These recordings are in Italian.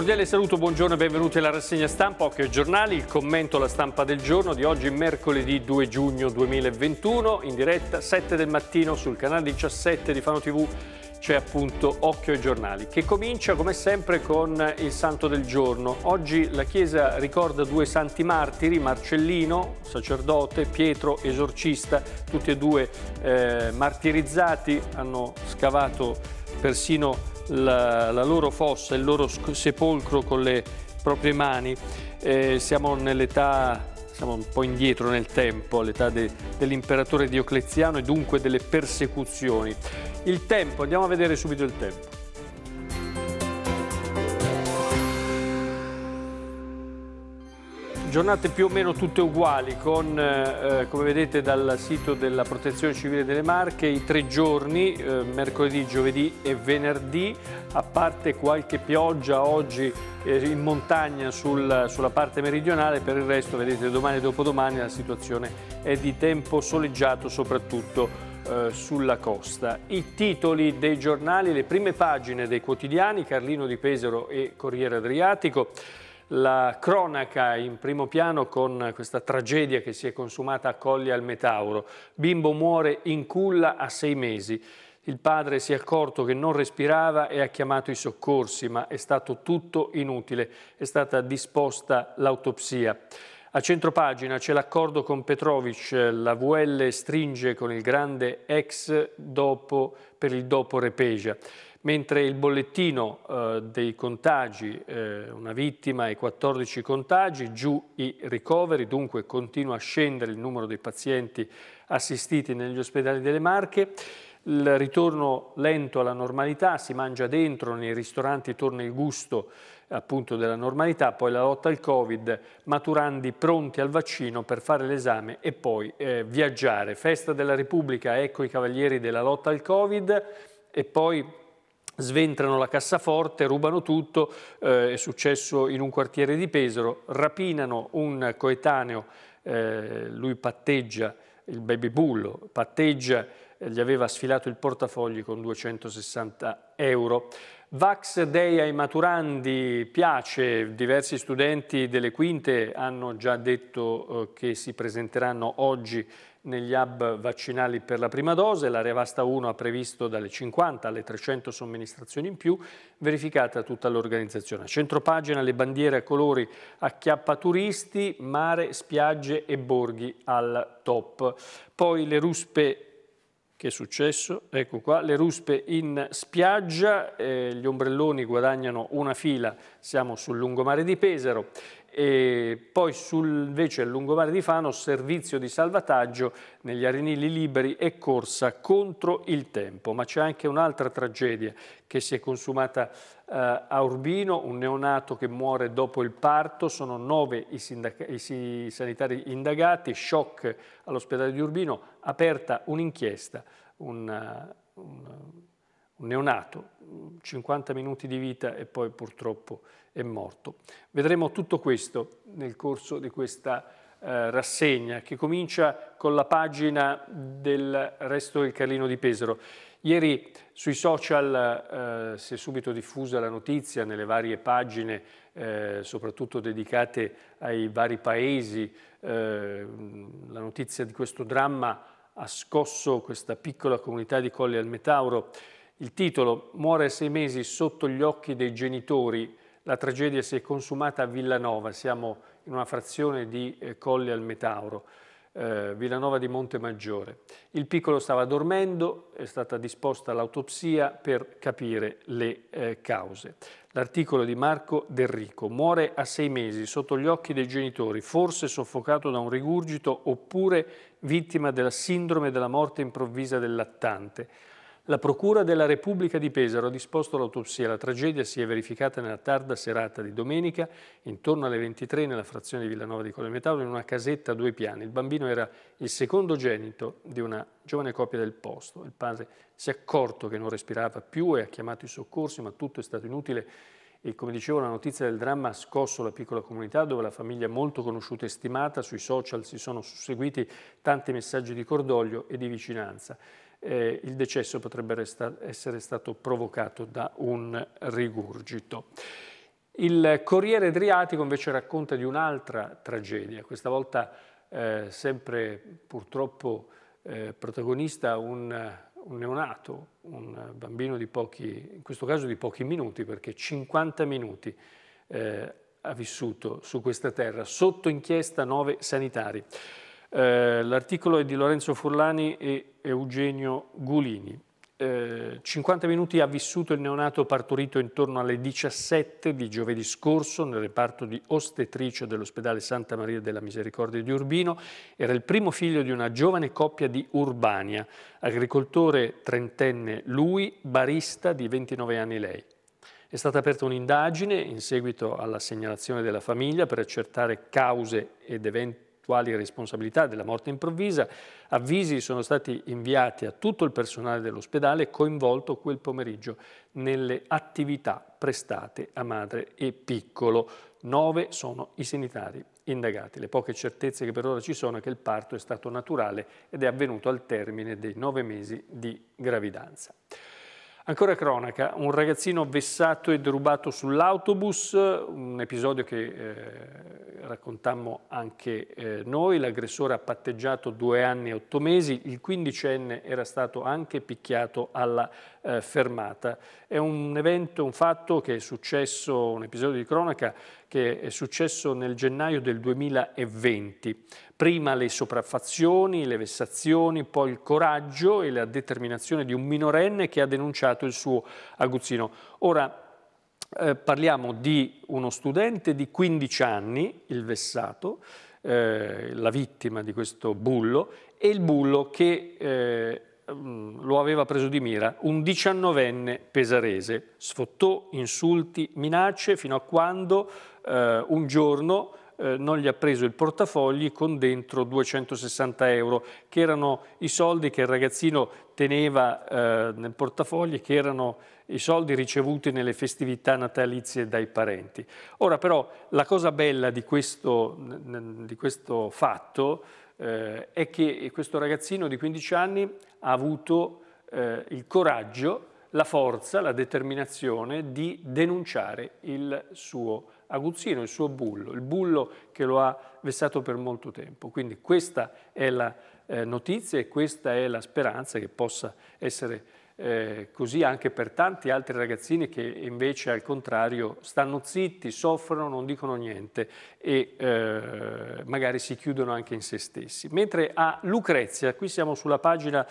Cordiale saluto, buongiorno e benvenuti alla rassegna stampa Occhio ai giornali, il commento alla stampa del giorno di oggi mercoledì 2 giugno 2021 in diretta 7 del mattino sul canale 17 di Fano TV c'è appunto Occhio ai giornali che comincia come sempre con il santo del giorno. Oggi la chiesa ricorda due santi martiri, Marcellino, sacerdote, Pietro, esorcista, tutti e due eh, martirizzati, hanno scavato persino la, la loro fossa, il loro sepolcro con le proprie mani. Eh, siamo nell'età siamo un po' indietro nel tempo, all'età de, dell'imperatore Diocleziano e dunque delle persecuzioni. Il tempo, andiamo a vedere subito il tempo. giornate più o meno tutte uguali con, eh, eh, come vedete dal sito della Protezione Civile delle Marche, i tre giorni, eh, mercoledì, giovedì e venerdì, a parte qualche pioggia oggi eh, in montagna sul, sulla parte meridionale, per il resto vedete domani e dopodomani la situazione è di tempo soleggiato soprattutto eh, sulla costa. I titoli dei giornali, le prime pagine dei quotidiani, Carlino di Pesaro e Corriere Adriatico, la cronaca in primo piano con questa tragedia che si è consumata a Colli al Metauro. Bimbo muore in culla a sei mesi. Il padre si è accorto che non respirava e ha chiamato i soccorsi, ma è stato tutto inutile. È stata disposta l'autopsia. A centropagina c'è l'accordo con Petrovic, la VL stringe con il grande ex dopo, per il dopo Repegia mentre il bollettino eh, dei contagi, eh, una vittima e 14 contagi, giù i ricoveri, dunque continua a scendere il numero dei pazienti assistiti negli ospedali delle Marche, il ritorno lento alla normalità, si mangia dentro, nei ristoranti torna il gusto appunto della normalità, poi la lotta al Covid, maturandi pronti al vaccino per fare l'esame e poi eh, viaggiare. Festa della Repubblica, ecco i cavalieri della lotta al Covid e poi sventrano la cassaforte, rubano tutto, eh, è successo in un quartiere di Pesaro, rapinano un coetaneo, eh, lui patteggia, il baby bullo, patteggia gli aveva sfilato il portafogli con 260 euro. Vax Day ai maturandi piace, diversi studenti delle quinte hanno già detto eh, che si presenteranno oggi negli hub vaccinali per la prima dose, l'area vasta 1 ha previsto dalle 50 alle 300 somministrazioni in più, verificata tutta l'organizzazione. centropagina le bandiere a colori acchiappa turisti, mare, spiagge e borghi al top. Poi le ruspe che è successo? Ecco qua, le ruspe in spiaggia, eh, gli ombrelloni guadagnano una fila, siamo sul lungomare di Pesaro e poi sul, invece al lungomare di Fano servizio di salvataggio negli arenili liberi e corsa contro il tempo. Ma c'è anche un'altra tragedia che si è consumata eh, a Urbino, un neonato che muore dopo il parto, sono nove i, i sanitari indagati, shock all'ospedale di Urbino, aperta un'inchiesta, un, eh, un, un neonato 50 minuti di vita e poi purtroppo è morto. Vedremo tutto questo nel corso di questa eh, rassegna che comincia con la pagina del resto del Carlino di Pesaro. Ieri sui social eh, si è subito diffusa la notizia nelle varie pagine, eh, soprattutto dedicate ai vari paesi, eh, la notizia di questo dramma ha scosso questa piccola comunità di Colli al Metauro. Il titolo Muore a sei mesi sotto gli occhi dei genitori. La tragedia si è consumata a Villanova, siamo in una frazione di eh, Colle al Metauro, eh, Villanova di Montemaggiore. Il piccolo stava dormendo, è stata disposta l'autopsia per capire le eh, cause. L'articolo di Marco Derrico. Muore a sei mesi sotto gli occhi dei genitori, forse soffocato da un rigurgito oppure vittima della sindrome della morte improvvisa del lattante. La Procura della Repubblica di Pesaro ha disposto l'autopsia. La tragedia si è verificata nella tarda serata di domenica, intorno alle 23 nella frazione di Villanova di Colemetaulo, in una casetta a due piani. Il bambino era il secondo genito di una giovane coppia del posto. Il padre si è accorto che non respirava più e ha chiamato i soccorsi, ma tutto è stato inutile. E come dicevo, la notizia del dramma ha scosso la piccola comunità, dove la famiglia è molto conosciuta e stimata. Sui social si sono susseguiti tanti messaggi di cordoglio e di vicinanza eh, il decesso potrebbe resta- essere stato provocato da un rigurgito. Il Corriere Adriatico invece racconta di un'altra tragedia, questa volta eh, sempre purtroppo eh, protagonista un, un, neonato, un bambino di pochi, in questo caso di pochi minuti, perché 50 minuti eh, ha vissuto su questa terra, sotto inchiesta nove sanitari. Eh, l'articolo è di Lorenzo Furlani e Eugenio Gulini. Eh, 50 minuti ha vissuto il neonato partorito intorno alle 17 di giovedì scorso nel reparto di ostetricia dell'ospedale Santa Maria della Misericordia di Urbino. Era il primo figlio di una giovane coppia di Urbania, agricoltore trentenne lui, barista di 29 anni lei. È stata aperta un'indagine in seguito alla segnalazione della famiglia per accertare cause ed eventi eventuali responsabilità della morte improvvisa, avvisi sono stati inviati a tutto il personale dell'ospedale coinvolto quel pomeriggio nelle attività prestate a madre e piccolo. Nove sono i sanitari indagati. Le poche certezze che per ora ci sono è che il parto è stato naturale ed è avvenuto al termine dei nove mesi di gravidanza. Ancora cronaca, un ragazzino vessato e derubato sull'autobus, un episodio che eh, raccontammo anche eh, noi, l'aggressore ha patteggiato due anni e otto mesi, il quindicenne era stato anche picchiato alla eh, fermata. È un evento, un fatto che è successo, un episodio di cronaca che è successo nel gennaio del 2020. Prima le sopraffazioni, le vessazioni, poi il coraggio e la determinazione di un minorenne che ha denunciato il suo aguzzino. Ora, eh, parliamo di uno studente di 15 anni, il vessato, eh, la vittima di questo bullo, e il bullo che eh, Ehm, lo aveva preso di mira, un diciannovenne pesarese, sfottò insulti, minacce, fino a quando eh, un giorno eh, non gli ha preso il portafogli con dentro 260 euro, che erano i soldi che il ragazzino teneva eh, nel portafogli, che erano i soldi ricevuti nelle festività natalizie dai parenti. Ora però la cosa bella di questo, di questo fatto eh, è che questo ragazzino di 15 anni ha avuto eh, il coraggio, la forza, la determinazione di denunciare il suo aguzzino, il suo bullo, il bullo che lo ha vessato per molto tempo. Quindi questa è la eh, notizia e questa è la speranza che possa essere eh, così anche per tanti altri ragazzini che invece al contrario stanno zitti, soffrono, non dicono niente e eh, magari si chiudono anche in se stessi. Mentre a Lucrezia, qui siamo sulla pagina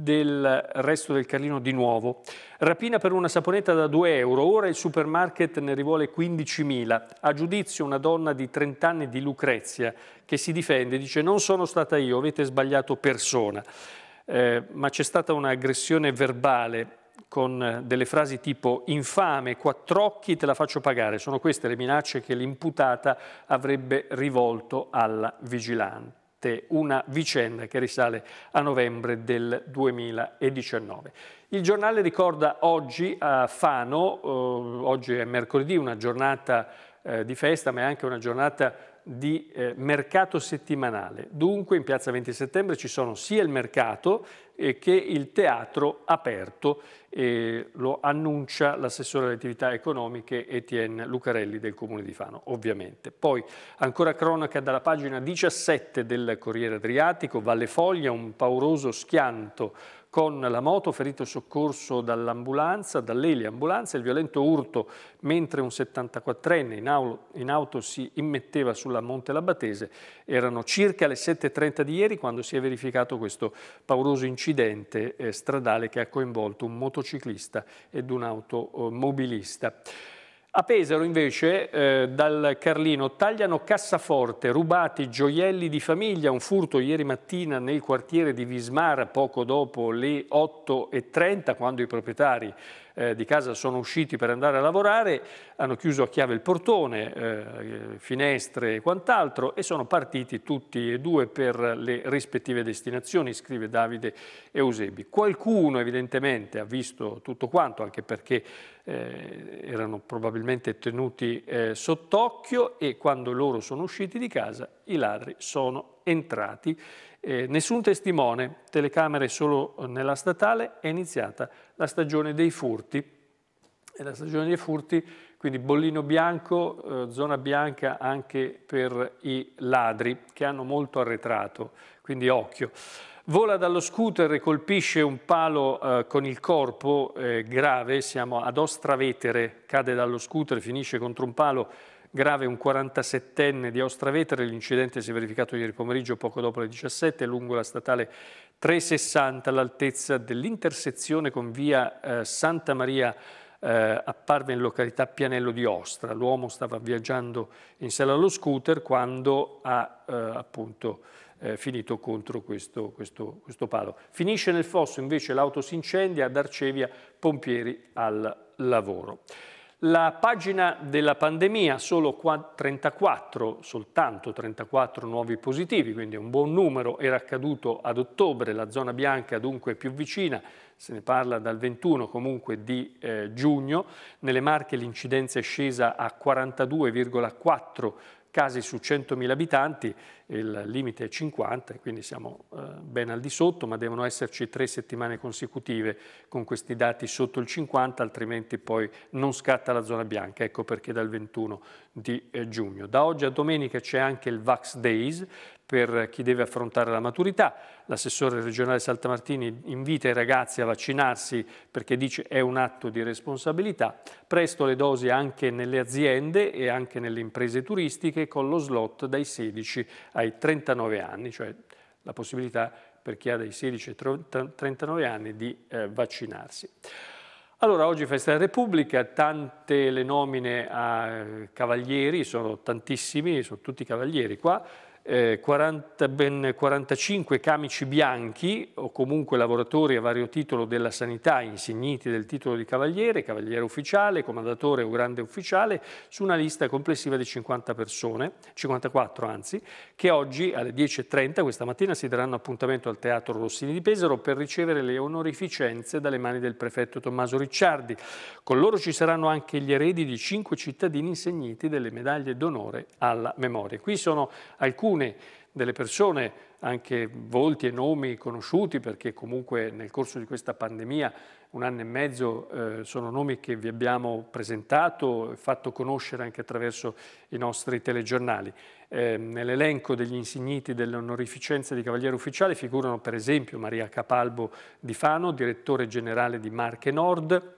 del resto del Carlino di nuovo. Rapina per una saponetta da 2 euro, ora il supermarket ne rivuole 15.000. A giudizio una donna di 30 anni di Lucrezia che si difende, dice non sono stata io, avete sbagliato persona eh, ma c'è stata un'aggressione verbale con eh, delle frasi tipo infame, quattro occhi te la faccio pagare. Sono queste le minacce che l'imputata avrebbe rivolto alla vigilante una vicenda che risale a novembre del 2019. Il giornale ricorda oggi a Fano, eh, oggi è mercoledì, una giornata eh, di festa, ma è anche una giornata di eh, mercato settimanale. Dunque in piazza 20 settembre ci sono sia il mercato eh, che il teatro aperto, eh, lo annuncia l'assessore alle attività economiche Etienne Lucarelli del Comune di Fano, ovviamente. Poi ancora cronaca dalla pagina 17 del Corriere Adriatico, Valle Foglia, un pauroso schianto con la moto, ferito soccorso dall'ambulanza, dall'eliambulanza, il violento urto mentre un 74enne in, in, auto si immetteva sulla Monte Labatese. Erano circa le 7.30 di ieri quando si è verificato questo pauroso incidente eh, stradale che ha coinvolto un motociclista ed un automobilista. Eh, a Pesaro invece eh, dal Carlino tagliano cassaforte, rubati gioielli di famiglia, un furto ieri mattina nel quartiere di Vismar poco dopo le 8.30 quando i proprietari eh, di casa sono usciti per andare a lavorare, hanno chiuso a chiave il portone, eh, finestre e quant'altro e sono partiti tutti e due per le rispettive destinazioni, scrive Davide Eusebi. Qualcuno evidentemente ha visto tutto quanto, anche perché eh, erano probabilmente tenuti eh, sott'occhio e quando loro sono usciti di casa i ladri sono entrati. Eh, nessun testimone, telecamere solo eh, nella statale, è iniziata la stagione dei furti. E la stagione dei furti, quindi bollino bianco, eh, zona bianca anche per i ladri che hanno molto arretrato, quindi occhio. Vola dallo scooter e colpisce un palo eh, con il corpo eh, grave, siamo ad Ostravetere, cade dallo scooter, finisce contro un palo grave un 47enne di Ostravetere. L'incidente si è verificato ieri pomeriggio poco dopo le 17 lungo la statale 360 all'altezza dell'intersezione con via eh, Santa Maria eh, apparve in località Pianello di Ostra. L'uomo stava viaggiando in sella allo scooter quando ha eh, appunto eh, finito contro questo, questo, questo, palo. Finisce nel fosso invece l'auto si incendia ad Arcevia, pompieri al lavoro. La pagina della pandemia, solo 34, soltanto 34 nuovi positivi, quindi un buon numero, era accaduto ad ottobre, la zona bianca dunque più vicina, se ne parla dal 21 comunque di eh, giugno, nelle Marche l'incidenza è scesa a 42,4 casi su 100.000 abitanti, il limite è 50, quindi siamo eh, ben al di sotto, ma devono esserci tre settimane consecutive con questi dati sotto il 50, altrimenti poi non scatta la zona bianca, ecco perché dal 21 di eh, giugno. Da oggi a domenica c'è anche il Vax Days, per chi deve affrontare la maturità. L'assessore regionale Saltamartini invita i ragazzi a vaccinarsi perché dice è un atto di responsabilità. Presto le dosi anche nelle aziende e anche nelle imprese turistiche con lo slot dai 16 ai 39 anni, cioè la possibilità per chi ha dai 16 ai 39 anni di eh, vaccinarsi. Allora, oggi Festa della Repubblica, tante le nomine a eh, cavalieri, sono tantissimi, sono tutti cavalieri qua, eh, 40, ben 45 camici bianchi o comunque lavoratori a vario titolo della sanità insigniti del titolo di cavaliere, cavaliere ufficiale, comandatore o grande ufficiale su una lista complessiva di 50 persone, 54 anzi, che oggi alle 10.30 questa mattina si daranno appuntamento al Teatro Rossini di Pesaro per ricevere le onorificenze dalle mani del prefetto Tommaso Ricciardi. Con loro ci saranno anche gli eredi di 5 cittadini insigniti delle medaglie d'onore alla memoria. Qui sono alcuni alcune delle persone, anche volti e nomi conosciuti, perché comunque nel corso di questa pandemia, un anno e mezzo, eh, sono nomi che vi abbiamo presentato e fatto conoscere anche attraverso i nostri telegiornali. Eh, Nell'elenco degli insigniti dell'onorificenza di Cavaliere Ufficiale figurano per esempio Maria Capalbo di Fano, direttore generale di Marche Nord,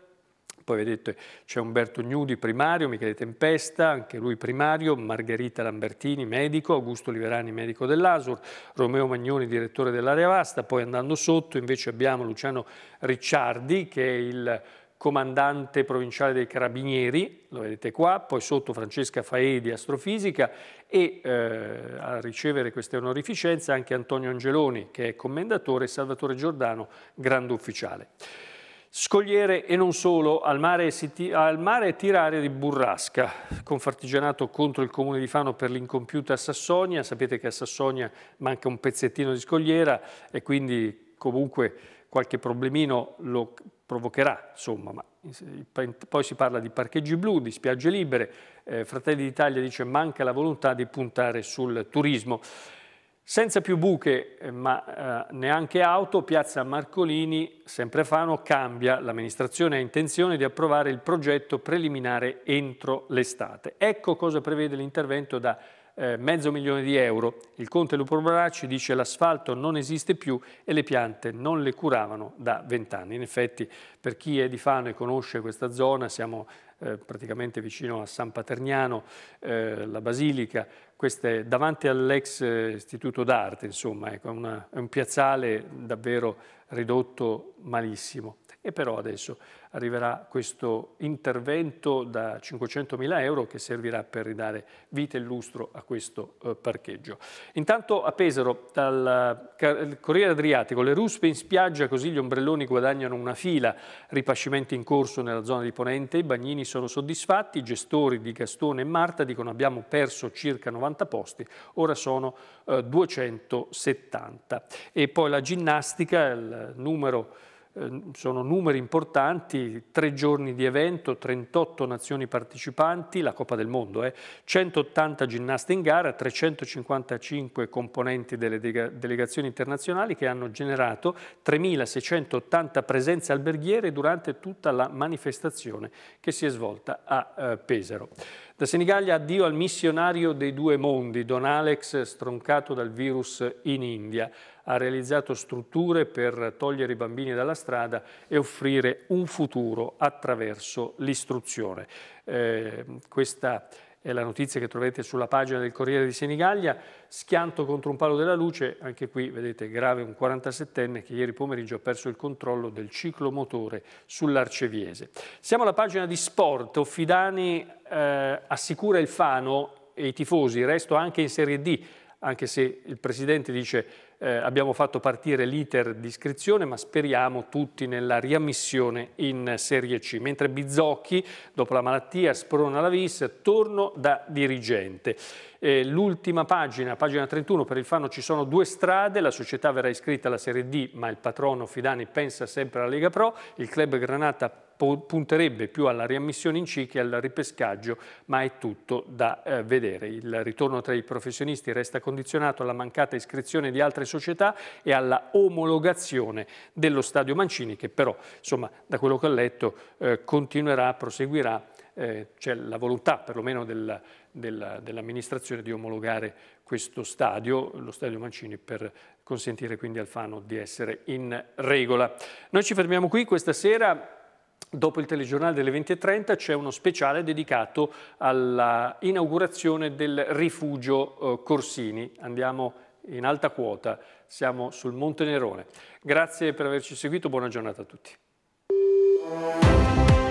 poi vedete c'è Umberto Gnudi, primario, Michele Tempesta, anche lui primario, Margherita Lambertini, medico, Augusto Liverani, medico dell'Asur, Romeo Magnoni, direttore dell'area vasta, poi andando sotto invece abbiamo Luciano Ricciardi che è il comandante provinciale dei Carabinieri, lo vedete qua, poi sotto Francesca Faedi, astrofisica, e eh, a ricevere queste onorificenze anche Antonio Angeloni, che è commendatore, e Salvatore Giordano, grande ufficiale. Scogliere e non solo, al mare, ti, al mare tirare di burrasca, confartigianato contro il comune di Fano per l'incompiuta Sassonia, sapete che a Sassonia manca un pezzettino di scogliera e quindi comunque qualche problemino lo provocherà, insomma, ma poi si parla di parcheggi blu, di spiagge libere, eh, Fratelli d'Italia dice manca la volontà di puntare sul turismo. Senza più buche, eh, ma eh, neanche auto, Piazza Marcolini, sempre Fano, cambia. L'amministrazione ha intenzione di approvare il progetto preliminare entro l'estate. Ecco cosa prevede l'intervento da eh, mezzo milione di euro. Il conte Lupo Baracci dice che l'asfalto non esiste più e le piante non le curavano da vent'anni. In effetti, per chi è di Fano e conosce questa zona, siamo eh, praticamente vicino a San Paterniano, eh, la Basilica, queste, davanti all'ex eh, istituto d'arte, insomma, ecco, una, è un piazzale davvero ridotto malissimo. E però adesso arriverà questo intervento da 500.000 euro che servirà per ridare vita e lustro a questo eh, parcheggio. Intanto a Pesaro, dal Corriere Adriatico, le ruspe in spiaggia, così gli ombrelloni guadagnano una fila, ripascimenti in corso nella zona di Ponente, i bagnini sono soddisfatti, i gestori di Gastone e Marta dicono abbiamo perso circa 90 posti, ora sono eh, 270. E poi la ginnastica, il numero Ehm, sono numeri importanti, tre giorni di evento, 38 nazioni partecipanti, la Coppa del Mondo, eh, 180 ginnaste in gara, 355 componenti delle delegazioni internazionali che hanno generato 3.680 presenze alberghiere durante tutta la manifestazione che si è svolta a eh, Pesaro. Da Senigallia addio al missionario dei due mondi, Don Alex, stroncato dal virus in India. Ha realizzato strutture per togliere i bambini dalla strada e offrire un futuro attraverso l'istruzione. Eh, questa è la notizia che troverete sulla pagina del Corriere di Senigallia, schianto contro un palo della luce, anche qui vedete grave un 47enne che ieri pomeriggio ha perso il controllo del ciclomotore sull'Arceviese. Siamo alla pagina di sport, Offidani eh, assicura il Fano e i tifosi, resto anche in Serie D, anche se il Presidente dice eh, abbiamo fatto partire l'iter di iscrizione ma speriamo tutti nella riammissione in Serie C. Mentre Bizocchi, dopo la malattia, sprona la vis, torno da dirigente. Eh, L'ultima pagina, pagina 31, per il Fanno ci sono due strade, la società verrà iscritta alla Serie D ma il patrono Fidani pensa sempre alla Lega Pro, il club Granata punterebbe più alla riammissione in C che al ripescaggio, ma è tutto da eh, vedere. Il ritorno tra i professionisti resta condizionato alla mancata iscrizione di altre società e alla omologazione dello stadio Mancini, che però, insomma, da quello che ho letto, eh, continuerà, proseguirà, eh, c'è la volontà perlomeno del, del, dell'amministrazione di omologare questo stadio, lo stadio Mancini, per consentire quindi al Fano di essere in regola. Noi ci fermiamo qui questa sera. Dopo il telegiornale delle 20.30 c'è uno speciale dedicato all'inaugurazione del rifugio eh, Corsini. Andiamo in alta quota, siamo sul Monte Nerone. Grazie per averci seguito, buona giornata a tutti.